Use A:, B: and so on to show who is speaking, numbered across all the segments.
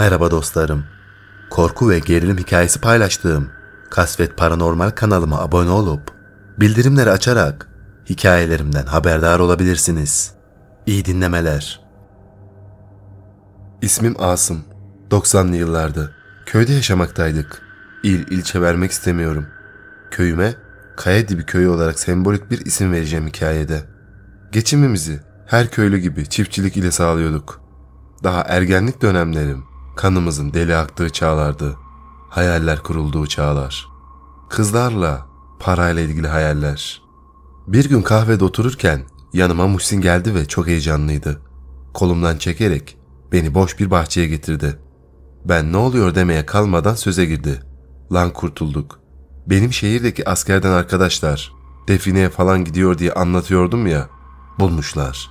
A: Merhaba dostlarım. Korku ve gerilim hikayesi paylaştığım Kasvet Paranormal kanalıma abone olup bildirimleri açarak hikayelerimden haberdar olabilirsiniz. İyi dinlemeler. İsmim Asım. 90'lı yıllarda köyde yaşamaktaydık. İl ilçe vermek istemiyorum. Köyüme Kaya Dibi Köyü olarak sembolik bir isim vereceğim hikayede. Geçimimizi her köylü gibi çiftçilik ile sağlıyorduk. Daha ergenlik dönemlerim Kanımızın deli aktığı çağlardı. Hayaller kurulduğu çağlar. Kızlarla, parayla ilgili hayaller. Bir gün kahvede otururken yanıma Muhsin geldi ve çok heyecanlıydı. Kolumdan çekerek beni boş bir bahçeye getirdi. Ben ne oluyor demeye kalmadan söze girdi. Lan kurtulduk. Benim şehirdeki askerden arkadaşlar defineye falan gidiyor diye anlatıyordum ya. Bulmuşlar.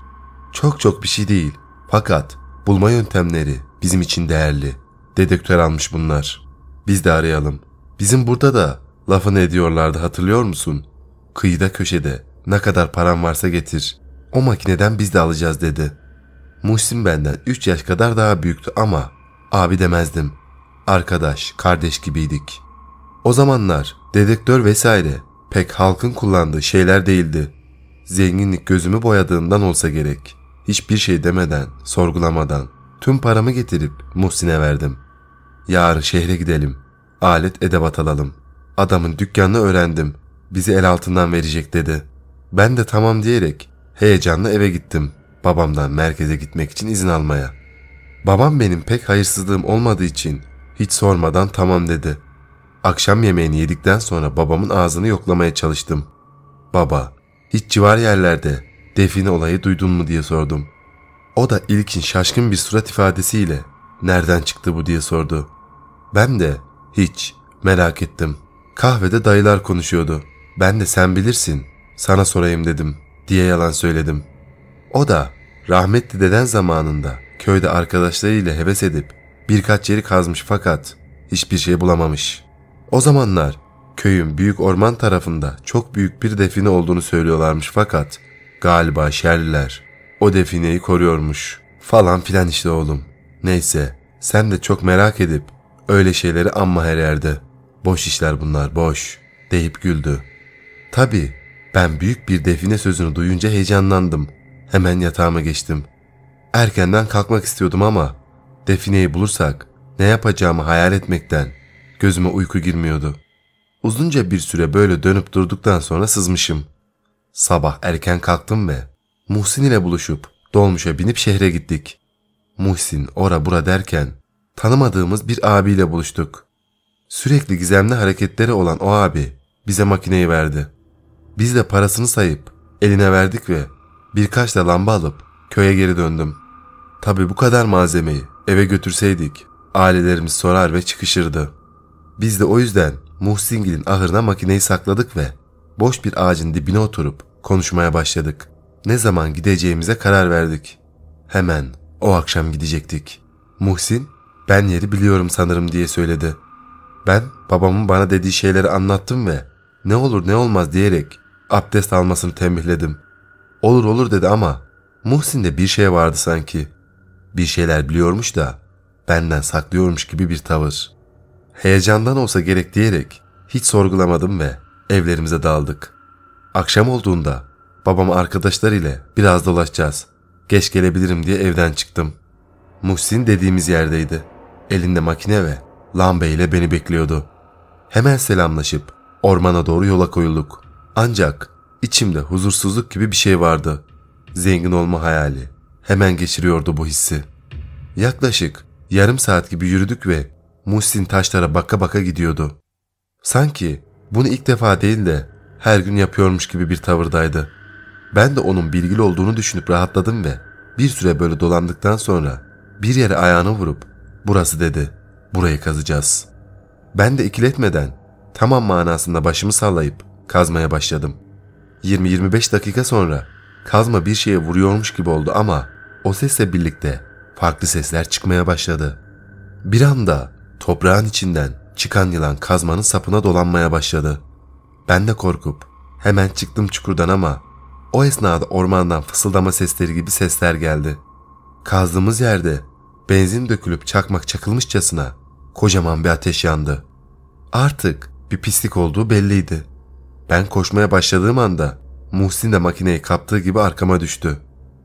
A: Çok çok bir şey değil. Fakat bulma yöntemleri, Bizim için değerli. Dedektör almış bunlar. Biz de arayalım. Bizim burada da lafını ediyorlardı hatırlıyor musun? Kıyıda köşede ne kadar param varsa getir. O makineden biz de alacağız dedi. Muhsin benden 3 yaş kadar daha büyüktü ama abi demezdim. Arkadaş, kardeş gibiydik. O zamanlar dedektör vesaire pek halkın kullandığı şeyler değildi. Zenginlik gözümü boyadığından olsa gerek. Hiçbir şey demeden, sorgulamadan Tüm paramı getirip Muhsin'e verdim. Yarın şehre gidelim. Alet edevat alalım. Adamın dükkanını öğrendim. Bizi el altından verecek dedi. Ben de tamam diyerek heyecanla eve gittim. Babamdan merkeze gitmek için izin almaya. Babam benim pek hayırsızlığım olmadığı için hiç sormadan tamam dedi. Akşam yemeğini yedikten sonra babamın ağzını yoklamaya çalıştım. Baba, hiç civar yerlerde define olayı duydun mu diye sordum.'' O da ilkin şaşkın bir surat ifadesiyle nereden çıktı bu diye sordu. Ben de hiç merak ettim. Kahvede dayılar konuşuyordu. Ben de sen bilirsin sana sorayım dedim diye yalan söyledim. O da rahmetli deden zamanında köyde arkadaşlarıyla heves edip birkaç yeri kazmış fakat hiçbir şey bulamamış. O zamanlar köyün büyük orman tarafında çok büyük bir define olduğunu söylüyorlarmış fakat galiba şerliler o defineyi koruyormuş. Falan filan işte oğlum. Neyse sen de çok merak edip öyle şeyleri anma her yerde. Boş işler bunlar boş deyip güldü. Tabi, ben büyük bir define sözünü duyunca heyecanlandım. Hemen yatağıma geçtim. Erkenden kalkmak istiyordum ama defineyi bulursak ne yapacağımı hayal etmekten gözüme uyku girmiyordu. Uzunca bir süre böyle dönüp durduktan sonra sızmışım. Sabah erken kalktım ve Muhsin ile buluşup dolmuşa binip şehre gittik. Muhsin ora bura derken tanımadığımız bir abiyle buluştuk. Sürekli gizemli hareketleri olan o abi bize makineyi verdi. Biz de parasını sayıp eline verdik ve birkaç da lamba alıp köye geri döndüm. Tabi bu kadar malzemeyi eve götürseydik ailelerimiz sorar ve çıkışırdı. Biz de o yüzden Muhsingil'in ahırına makineyi sakladık ve boş bir ağacın dibine oturup konuşmaya başladık. Ne zaman gideceğimize karar verdik. Hemen o akşam gidecektik. Muhsin ben yeri biliyorum sanırım diye söyledi. Ben babamın bana dediği şeyleri anlattım ve ne olur ne olmaz diyerek abdest almasını tembihledim. Olur olur dedi ama Muhsin de bir şey vardı sanki. Bir şeyler biliyormuş da benden saklıyormuş gibi bir tavır. Heyecandan olsa gerek diyerek hiç sorgulamadım ve evlerimize daldık. Akşam olduğunda Babam arkadaşlar ile biraz dolaşacağız. Geç gelebilirim diye evden çıktım. Muhsin dediğimiz yerdeydi. Elinde makine ve lambe ile beni bekliyordu. Hemen selamlaşıp ormana doğru yola koyulduk. Ancak içimde huzursuzluk gibi bir şey vardı. Zengin olma hayali hemen geçiriyordu bu hissi. Yaklaşık yarım saat gibi yürüdük ve Muhsin taşlara baka baka gidiyordu. Sanki bunu ilk defa değil de her gün yapıyormuş gibi bir tavırdaydı. Ben de onun bilgili olduğunu düşünüp rahatladım ve bir süre böyle dolandıktan sonra bir yere ayağını vurup burası dedi burayı kazacağız. Ben de ikiletmeden tamam manasında başımı sallayıp kazmaya başladım. 20-25 dakika sonra kazma bir şeye vuruyormuş gibi oldu ama o sesle birlikte farklı sesler çıkmaya başladı. Bir anda toprağın içinden çıkan yılan kazmanın sapına dolanmaya başladı. Ben de korkup hemen çıktım çukurdan ama o esnada ormandan fısıldama sesleri gibi sesler geldi. Kazdığımız yerde benzin dökülüp çakmak çakılmışçasına kocaman bir ateş yandı. Artık bir pislik olduğu belliydi. Ben koşmaya başladığım anda Muhsin de makineyi kaptığı gibi arkama düştü.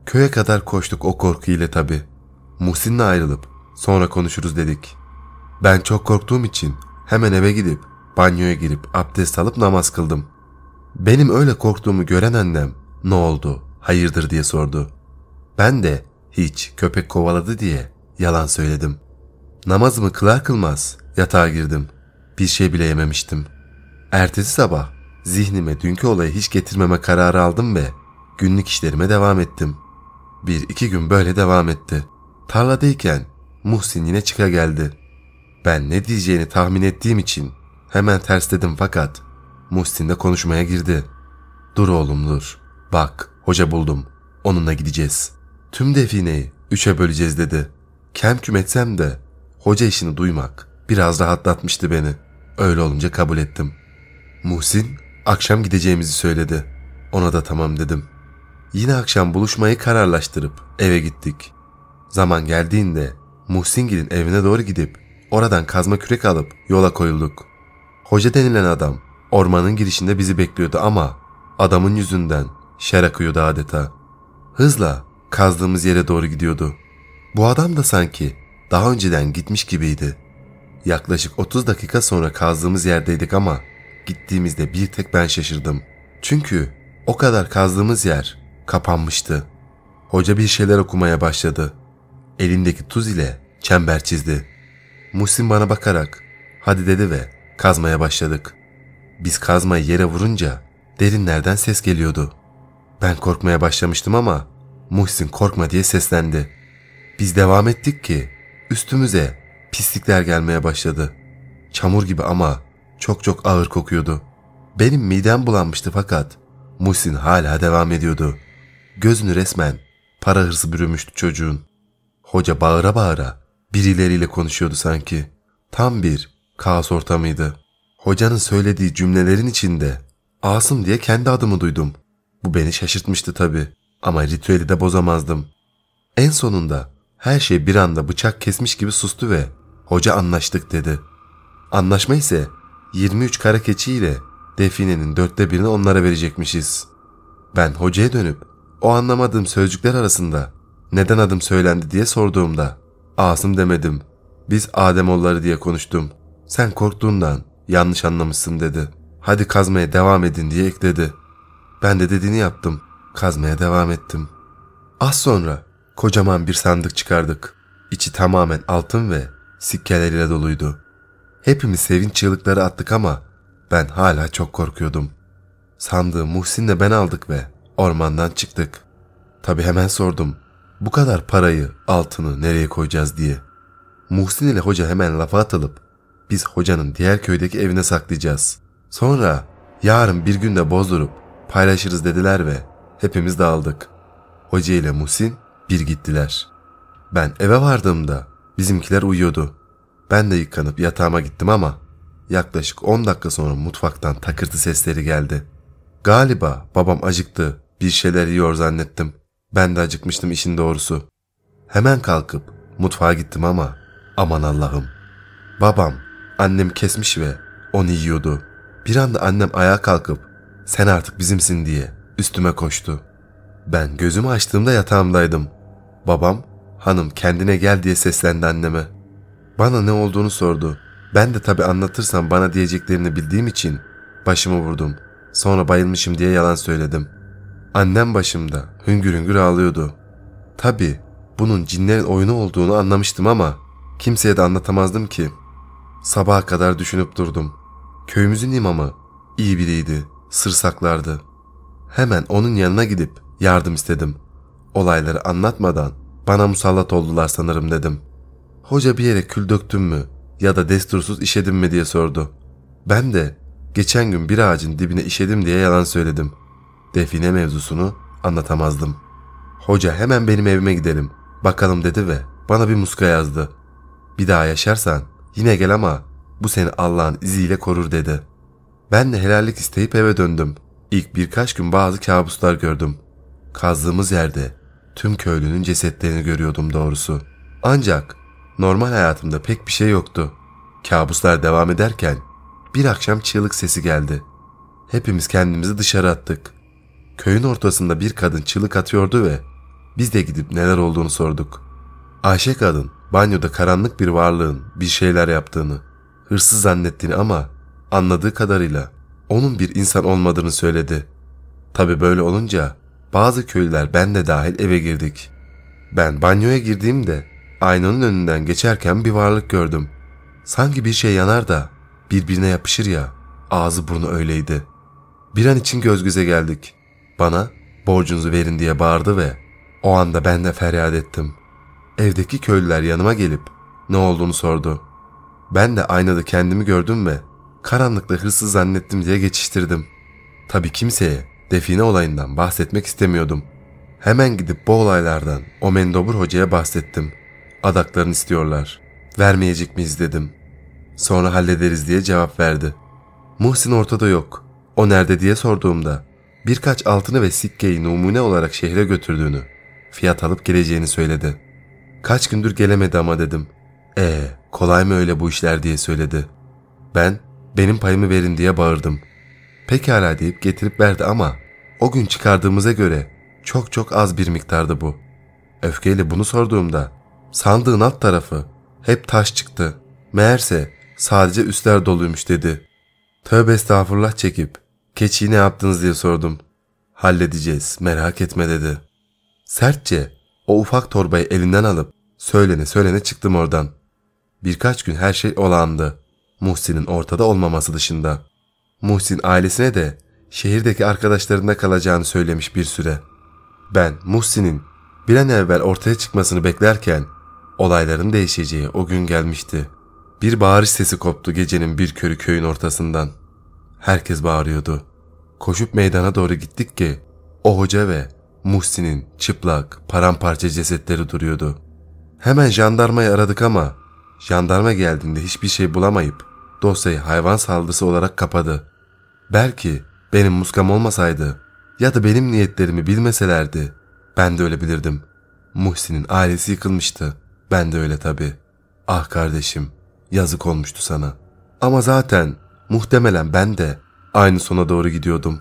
A: Köye kadar koştuk o korku ile tabi. Muhsin'le ayrılıp sonra konuşuruz dedik. Ben çok korktuğum için hemen eve gidip banyoya girip abdest alıp namaz kıldım. Benim öyle korktuğumu gören annem ne oldu? Hayırdır diye sordu. Ben de hiç köpek kovaladı diye yalan söyledim. Namazımı kılar kılmaz yatağa girdim. Bir şey bile yememiştim. Ertesi sabah zihnime dünkü olayı hiç getirmeme kararı aldım ve günlük işlerime devam ettim. Bir iki gün böyle devam etti. Tarladayken Muhsin yine çıka geldi. Ben ne diyeceğini tahmin ettiğim için hemen tersledim fakat Muhsin de konuşmaya girdi. Dur oğlum dur. Bak hoca buldum. Onunla gideceğiz. Tüm defineyi üçe böleceğiz dedi. Kem küm etsem de hoca işini duymak biraz rahatlatmıştı beni. Öyle olunca kabul ettim. Muhsin akşam gideceğimizi söyledi. Ona da tamam dedim. Yine akşam buluşmayı kararlaştırıp eve gittik. Zaman geldiğinde Muhsingil'in evine doğru gidip oradan kazma kürek alıp yola koyulduk. Hoca denilen adam ormanın girişinde bizi bekliyordu ama adamın yüzünden Şer akıyordu adeta. Hızla kazdığımız yere doğru gidiyordu. Bu adam da sanki daha önceden gitmiş gibiydi. Yaklaşık 30 dakika sonra kazdığımız yerdeydik ama gittiğimizde bir tek ben şaşırdım. Çünkü o kadar kazdığımız yer kapanmıştı. Hoca bir şeyler okumaya başladı. Elindeki tuz ile çember çizdi. Muhsin bana bakarak hadi dedi ve kazmaya başladık. Biz kazmayı yere vurunca derinlerden ses geliyordu. Ben korkmaya başlamıştım ama Muhsin korkma diye seslendi. Biz devam ettik ki üstümüze pislikler gelmeye başladı. Çamur gibi ama çok çok ağır kokuyordu. Benim midem bulanmıştı fakat Muhsin hala devam ediyordu. Gözünü resmen para hırsı bürümüştü çocuğun. Hoca bağıra bağıra birileriyle konuşuyordu sanki. Tam bir kaos ortamıydı. Hocanın söylediği cümlelerin içinde Asım diye kendi adımı duydum. Bu beni şaşırtmıştı tabii ama ritüeli de bozamazdım. En sonunda her şey bir anda bıçak kesmiş gibi sustu ve hoca anlaştık dedi. Anlaşma ise 23 kara keçi ile definenin dörtte birini onlara verecekmişiz. Ben hocaya dönüp o anlamadığım sözcükler arasında neden adım söylendi diye sorduğumda Asım demedim. Biz Ademoğulları diye konuştum. Sen korktuğundan yanlış anlamışsın dedi. Hadi kazmaya devam edin diye ekledi.'' Ben de dediğini yaptım. Kazmaya devam ettim. Az sonra kocaman bir sandık çıkardık. İçi tamamen altın ve sikkeleriyle doluydu. Hepimiz sevinç çığlıkları attık ama ben hala çok korkuyordum. Sandığı Muhsin'le ben aldık ve ormandan çıktık. Tabi hemen sordum. Bu kadar parayı, altını nereye koyacağız diye. Muhsin ile hoca hemen lafa atılıp biz hocanın diğer köydeki evine saklayacağız. Sonra yarın bir günde bozdurup paylaşırız dediler ve hepimiz dağıldık. Hoca ile Muhsin bir gittiler. Ben eve vardığımda bizimkiler uyuyordu. Ben de yıkanıp yatağıma gittim ama yaklaşık 10 dakika sonra mutfaktan takırtı sesleri geldi. Galiba babam acıktı, bir şeyler yiyor zannettim. Ben de acıkmıştım işin doğrusu. Hemen kalkıp mutfağa gittim ama aman Allah'ım. Babam, annemi kesmiş ve onu yiyordu. Bir anda annem ayağa kalkıp sen artık bizimsin diye üstüme koştu. Ben gözümü açtığımda yatağımdaydım. Babam, hanım kendine gel diye seslendi anneme. Bana ne olduğunu sordu. Ben de tabii anlatırsam bana diyeceklerini bildiğim için başımı vurdum. Sonra bayılmışım diye yalan söyledim. Annem başımda hüngür hüngür ağlıyordu. Tabii bunun cinlerin oyunu olduğunu anlamıştım ama kimseye de anlatamazdım ki. Sabaha kadar düşünüp durdum. Köyümüzün imamı iyi biriydi sır saklardı. Hemen onun yanına gidip yardım istedim. Olayları anlatmadan bana musallat oldular sanırım dedim. Hoca bir yere kül döktün mü ya da destursuz işedim mi diye sordu. Ben de geçen gün bir ağacın dibine işedim diye yalan söyledim. Define mevzusunu anlatamazdım. Hoca hemen benim evime gidelim. Bakalım dedi ve bana bir muska yazdı. Bir daha yaşarsan yine gel ama bu seni Allah'ın iziyle korur dedi.'' Ben de helallik isteyip eve döndüm. İlk birkaç gün bazı kabuslar gördüm. Kazdığımız yerde tüm köylünün cesetlerini görüyordum doğrusu. Ancak normal hayatımda pek bir şey yoktu. Kabuslar devam ederken bir akşam çığlık sesi geldi. Hepimiz kendimizi dışarı attık. Köyün ortasında bir kadın çığlık atıyordu ve biz de gidip neler olduğunu sorduk. Ayşe kadın banyoda karanlık bir varlığın bir şeyler yaptığını, hırsız zannettiğini ama anladığı kadarıyla onun bir insan olmadığını söyledi. Tabi böyle olunca bazı köylüler ben de dahil eve girdik. Ben banyoya girdiğimde aynanın önünden geçerken bir varlık gördüm. Sanki bir şey yanar da birbirine yapışır ya ağzı burnu öyleydi. Bir an için göz göze geldik. Bana borcunuzu verin diye bağırdı ve o anda ben de feryat ettim. Evdeki köylüler yanıma gelip ne olduğunu sordu. Ben de aynada kendimi gördüm ve karanlıkta hırsız zannettim diye geçiştirdim. Tabii kimseye define olayından bahsetmek istemiyordum. Hemen gidip bu olaylardan o mendobur hocaya bahsettim. Adaklarını istiyorlar. Vermeyecek miyiz dedim. Sonra hallederiz diye cevap verdi. Muhsin ortada yok. O nerede diye sorduğumda birkaç altını ve sikkeyi numune olarak şehre götürdüğünü, fiyat alıp geleceğini söyledi. Kaç gündür gelemedi ama dedim. E ee, kolay mı öyle bu işler diye söyledi. Ben benim payımı verin diye bağırdım. Pekala deyip getirip verdi ama o gün çıkardığımıza göre çok çok az bir miktardı bu. Öfkeyle bunu sorduğumda sandığın alt tarafı hep taş çıktı. Meğerse sadece üstler doluymuş dedi. Tövbe estağfurullah çekip keçiyi ne yaptınız diye sordum. Halledeceğiz merak etme dedi. Sertçe o ufak torbayı elinden alıp söylene söylene çıktım oradan. Birkaç gün her şey olağandı. Muhsin'in ortada olmaması dışında. Muhsin ailesine de şehirdeki arkadaşlarında kalacağını söylemiş bir süre. Ben Muhsin'in bir an evvel ortaya çıkmasını beklerken olayların değişeceği o gün gelmişti. Bir bağırış sesi koptu gecenin bir körü köyün ortasından. Herkes bağırıyordu. Koşup meydana doğru gittik ki o hoca ve Muhsin'in çıplak, paramparça cesetleri duruyordu. Hemen jandarmayı aradık ama Jandarma geldiğinde hiçbir şey bulamayıp dosyayı hayvan saldırısı olarak kapadı. Belki benim muskam olmasaydı ya da benim niyetlerimi bilmeselerdi ben de ölebilirdim. Muhsin'in ailesi yıkılmıştı. Ben de öyle tabii. Ah kardeşim yazık olmuştu sana. Ama zaten muhtemelen ben de aynı sona doğru gidiyordum.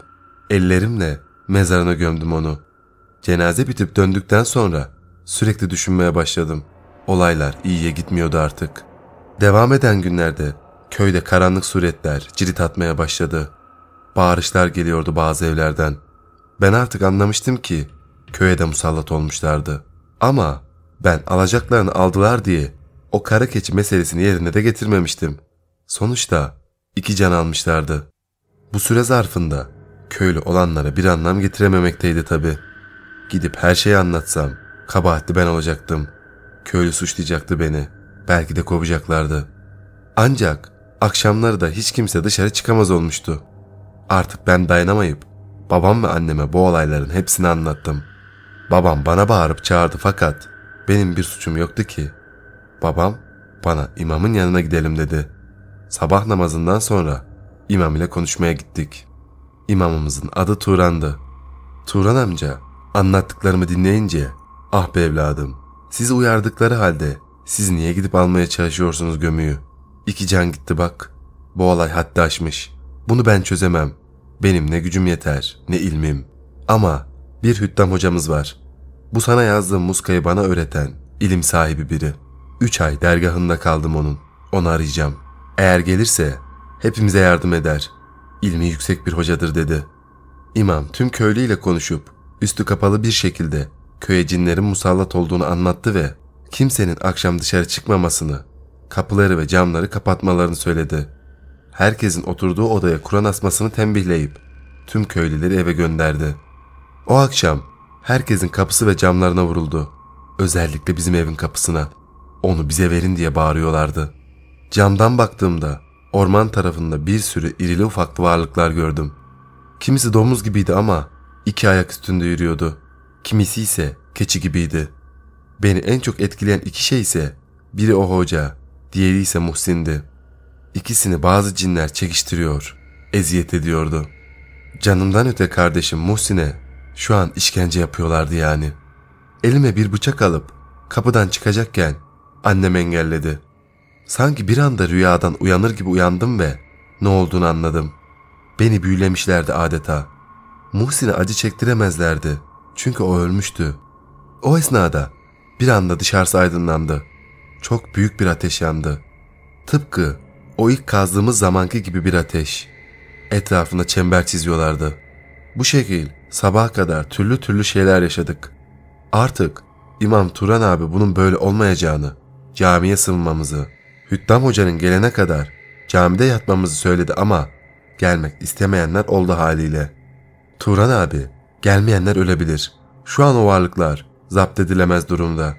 A: Ellerimle mezarına gömdüm onu. Cenaze bitip döndükten sonra sürekli düşünmeye başladım.'' Olaylar iyiye gitmiyordu artık. Devam eden günlerde köyde karanlık suretler cirit atmaya başladı. Bağırışlar geliyordu bazı evlerden. Ben artık anlamıştım ki köye de musallat olmuşlardı. Ama ben alacaklarını aldılar diye o kara keçi meselesini yerine de getirmemiştim. Sonuçta iki can almışlardı. Bu süre zarfında köylü olanlara bir anlam getirememekteydi tabi. Gidip her şeyi anlatsam kabahatli ben olacaktım. Köylü suçlayacaktı beni. Belki de kovacaklardı. Ancak akşamları da hiç kimse dışarı çıkamaz olmuştu. Artık ben dayanamayıp babam ve anneme bu olayların hepsini anlattım. Babam bana bağırıp çağırdı fakat benim bir suçum yoktu ki. Babam bana imamın yanına gidelim dedi. Sabah namazından sonra imam ile konuşmaya gittik. İmamımızın adı Turan'dı. Turan amca anlattıklarımı dinleyince ah be evladım sizi uyardıkları halde siz niye gidip almaya çalışıyorsunuz gömüyü? İki can gitti bak. Bu olay hatta aşmış. Bunu ben çözemem. Benim ne gücüm yeter, ne ilmim. Ama bir hüttam hocamız var. Bu sana yazdığım muskayı bana öğreten, ilim sahibi biri. Üç ay dergahında kaldım onun. Onu arayacağım. Eğer gelirse hepimize yardım eder. İlmi yüksek bir hocadır dedi. İmam tüm köylüyle konuşup üstü kapalı bir şekilde köye cinlerin musallat olduğunu anlattı ve kimsenin akşam dışarı çıkmamasını, kapıları ve camları kapatmalarını söyledi. Herkesin oturduğu odaya Kur'an asmasını tembihleyip tüm köylüleri eve gönderdi. O akşam herkesin kapısı ve camlarına vuruldu. Özellikle bizim evin kapısına. Onu bize verin diye bağırıyorlardı. Camdan baktığımda orman tarafında bir sürü irili ufaklı varlıklar gördüm. Kimisi domuz gibiydi ama iki ayak üstünde yürüyordu kimisi ise keçi gibiydi. Beni en çok etkileyen iki şey ise biri o hoca, diğeri ise Muhsin'di. İkisini bazı cinler çekiştiriyor, eziyet ediyordu. Canımdan öte kardeşim Muhsin'e şu an işkence yapıyorlardı yani. Elime bir bıçak alıp kapıdan çıkacakken annem engelledi. Sanki bir anda rüyadan uyanır gibi uyandım ve ne olduğunu anladım. Beni büyülemişlerdi adeta. Muhsin'e acı çektiremezlerdi.'' Çünkü o ölmüştü. O esnada bir anda dışarısı aydınlandı. Çok büyük bir ateş yandı. Tıpkı o ilk kazdığımız zamanki gibi bir ateş. Etrafında çember çiziyorlardı. Bu şekil sabaha kadar türlü türlü şeyler yaşadık. Artık İmam Turan abi bunun böyle olmayacağını, camiye sığınmamızı, Hüttam Hoca'nın gelene kadar camide yatmamızı söyledi ama gelmek istemeyenler oldu haliyle. Turan abi Gelmeyenler ölebilir. Şu an o varlıklar zapt edilemez durumda.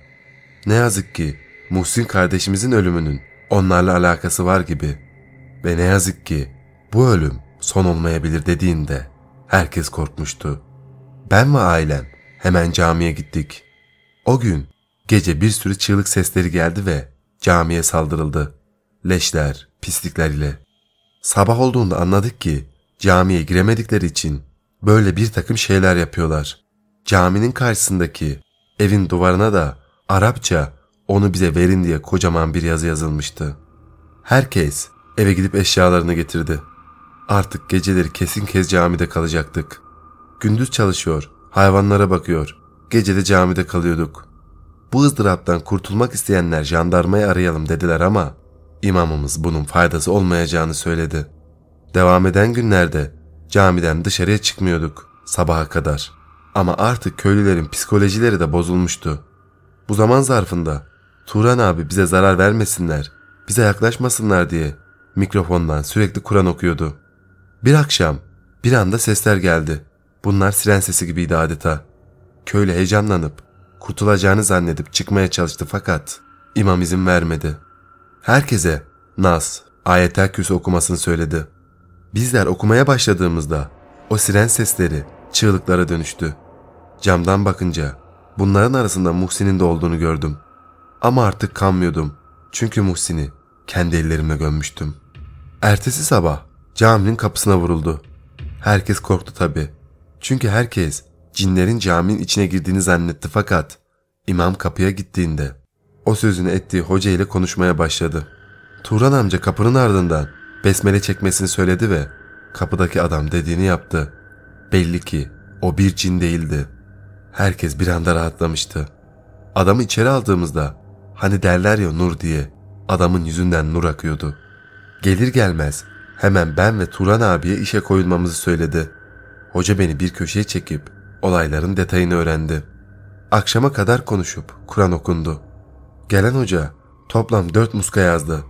A: Ne yazık ki Muhsin kardeşimizin ölümünün onlarla alakası var gibi. Ve ne yazık ki bu ölüm son olmayabilir dediğinde herkes korkmuştu. Ben ve ailem hemen camiye gittik. O gün gece bir sürü çığlık sesleri geldi ve camiye saldırıldı. Leşler, pislikler ile. Sabah olduğunda anladık ki camiye giremedikleri için böyle bir takım şeyler yapıyorlar. Caminin karşısındaki evin duvarına da Arapça onu bize verin diye kocaman bir yazı yazılmıştı. Herkes eve gidip eşyalarını getirdi. Artık geceleri kesin kez camide kalacaktık. Gündüz çalışıyor, hayvanlara bakıyor. Gece de camide kalıyorduk. Bu ızdıraptan kurtulmak isteyenler jandarmayı arayalım dediler ama imamımız bunun faydası olmayacağını söyledi. Devam eden günlerde Camiden dışarıya çıkmıyorduk sabaha kadar. Ama artık köylülerin psikolojileri de bozulmuştu. Bu zaman zarfında Turan abi bize zarar vermesinler, bize yaklaşmasınlar diye mikrofondan sürekli Kur'an okuyordu. Bir akşam bir anda sesler geldi. Bunlar siren sesi gibiydi adeta. Köylü heyecanlanıp kurtulacağını zannedip çıkmaya çalıştı fakat imam izin vermedi. Herkese Nas, ayetel kürsü okumasını söyledi. Bizler okumaya başladığımızda o siren sesleri çığlıklara dönüştü. Camdan bakınca bunların arasında Muhsin'in de olduğunu gördüm. Ama artık kanmıyordum. Çünkü Muhsin'i kendi ellerimle gömmüştüm. Ertesi sabah caminin kapısına vuruldu. Herkes korktu tabi. Çünkü herkes cinlerin caminin içine girdiğini zannetti fakat imam kapıya gittiğinde o sözünü ettiği hoca ile konuşmaya başladı. Turan amca kapının ardından besmele çekmesini söyledi ve kapıdaki adam dediğini yaptı. Belli ki o bir cin değildi. Herkes bir anda rahatlamıştı. Adamı içeri aldığımızda hani derler ya nur diye adamın yüzünden nur akıyordu. Gelir gelmez hemen ben ve Turan abiye işe koyulmamızı söyledi. Hoca beni bir köşeye çekip olayların detayını öğrendi. Akşama kadar konuşup Kur'an okundu. Gelen hoca toplam dört muska yazdı.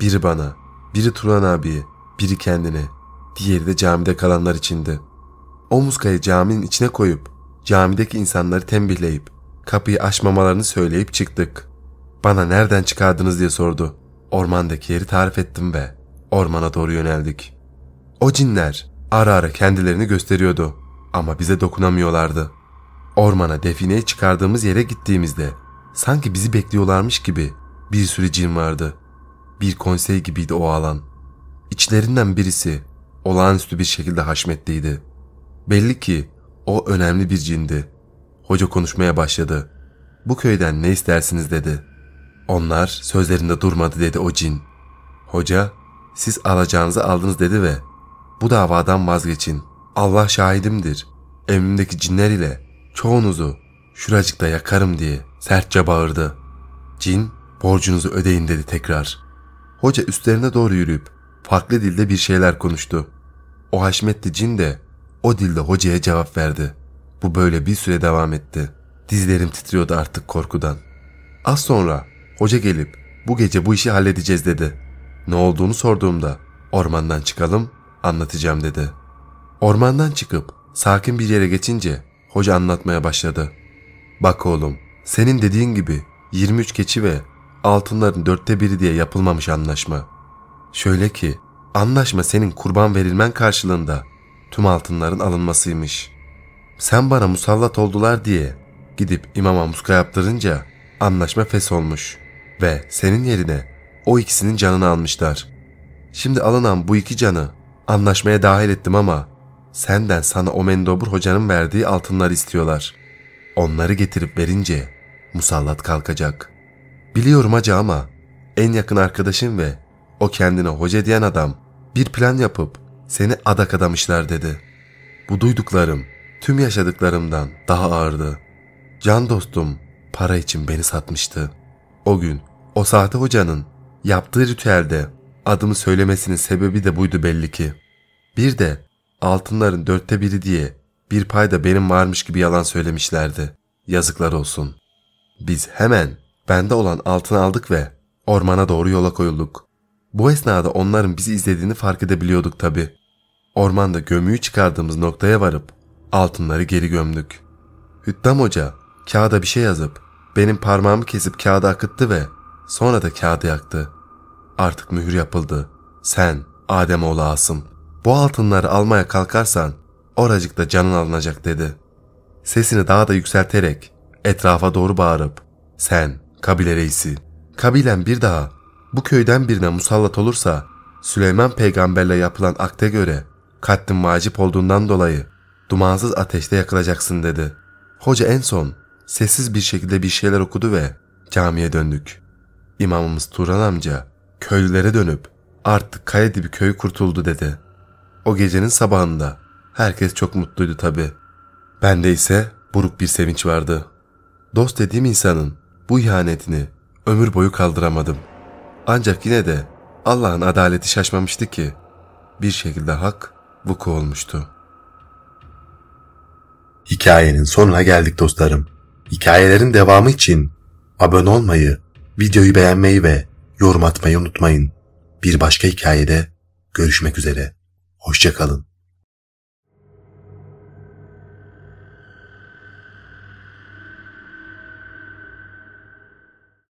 A: Biri bana, biri Turan abiye, biri kendine, diğeri de camide kalanlar içindi. O muskayı caminin içine koyup, camideki insanları tembihleyip, kapıyı açmamalarını söyleyip çıktık. Bana nereden çıkardınız diye sordu. Ormandaki yeri tarif ettim ve ormana doğru yöneldik. O cinler ara ara kendilerini gösteriyordu ama bize dokunamıyorlardı. Ormana defineyi çıkardığımız yere gittiğimizde sanki bizi bekliyorlarmış gibi bir sürü cin vardı. Bir konsey gibiydi o alan. İçlerinden birisi olağanüstü bir şekilde haşmetliydi. Belli ki o önemli bir cindi. Hoca konuşmaya başladı. Bu köyden ne istersiniz dedi. Onlar sözlerinde durmadı dedi o cin. Hoca siz alacağınızı aldınız dedi ve bu davadan vazgeçin. Allah şahidimdir. Emrimdeki cinler ile çoğunuzu şuracıkta yakarım diye sertçe bağırdı. Cin borcunuzu ödeyin dedi tekrar. Hoca üstlerine doğru yürüyüp farklı dilde bir şeyler konuştu. O haşmetli cin de o dilde hocaya cevap verdi. Bu böyle bir süre devam etti. Dizlerim titriyordu artık korkudan. Az sonra hoca gelip bu gece bu işi halledeceğiz dedi. Ne olduğunu sorduğumda ormandan çıkalım anlatacağım dedi. Ormandan çıkıp sakin bir yere geçince hoca anlatmaya başladı. Bak oğlum senin dediğin gibi 23 keçi ve altınların dörtte biri diye yapılmamış anlaşma. Şöyle ki anlaşma senin kurban verilmen karşılığında tüm altınların alınmasıymış. Sen bana musallat oldular diye gidip imama muska yaptırınca anlaşma fes olmuş ve senin yerine o ikisinin canını almışlar. Şimdi alınan bu iki canı anlaşmaya dahil ettim ama senden sana o mendobur hocanın verdiği altınlar istiyorlar. Onları getirip verince musallat kalkacak.'' Biliyorum hacı ama en yakın arkadaşım ve o kendine hoca diyen adam bir plan yapıp seni adak adamışlar dedi. Bu duyduklarım tüm yaşadıklarımdan daha ağırdı. Can dostum para için beni satmıştı. O gün o sahte hocanın yaptığı ritüelde adımı söylemesinin sebebi de buydu belli ki. Bir de altınların dörtte biri diye bir payda benim varmış gibi yalan söylemişlerdi. Yazıklar olsun. Biz hemen bende olan altını aldık ve ormana doğru yola koyulduk. Bu esnada onların bizi izlediğini fark edebiliyorduk tabi. Ormanda gömüyü çıkardığımız noktaya varıp altınları geri gömdük. Hüttam Hoca kağıda bir şey yazıp benim parmağımı kesip kağıda akıttı ve sonra da kağıdı yaktı. Artık mühür yapıldı. Sen Adem Ademoğlu Asım bu altınları almaya kalkarsan oracıkta canın alınacak dedi. Sesini daha da yükselterek etrafa doğru bağırıp sen Kabile reisi, kabilen bir daha bu köyden birine musallat olursa Süleyman peygamberle yapılan akte göre katlin vacip olduğundan dolayı dumansız ateşte yakılacaksın dedi. Hoca en son sessiz bir şekilde bir şeyler okudu ve camiye döndük. İmamımız Turan amca köylülere dönüp artık kaya dibi köy kurtuldu dedi. O gecenin sabahında herkes çok mutluydu tabi. Bende ise buruk bir sevinç vardı. Dost dediğim insanın bu ihanetini ömür boyu kaldıramadım. Ancak yine de Allah'ın adaleti şaşmamıştı ki bir şekilde hak vuku olmuştu. Hikayenin sonuna geldik dostlarım. Hikayelerin devamı için abone olmayı, videoyu beğenmeyi ve yorum atmayı unutmayın. Bir başka hikayede görüşmek üzere. Hoşçakalın.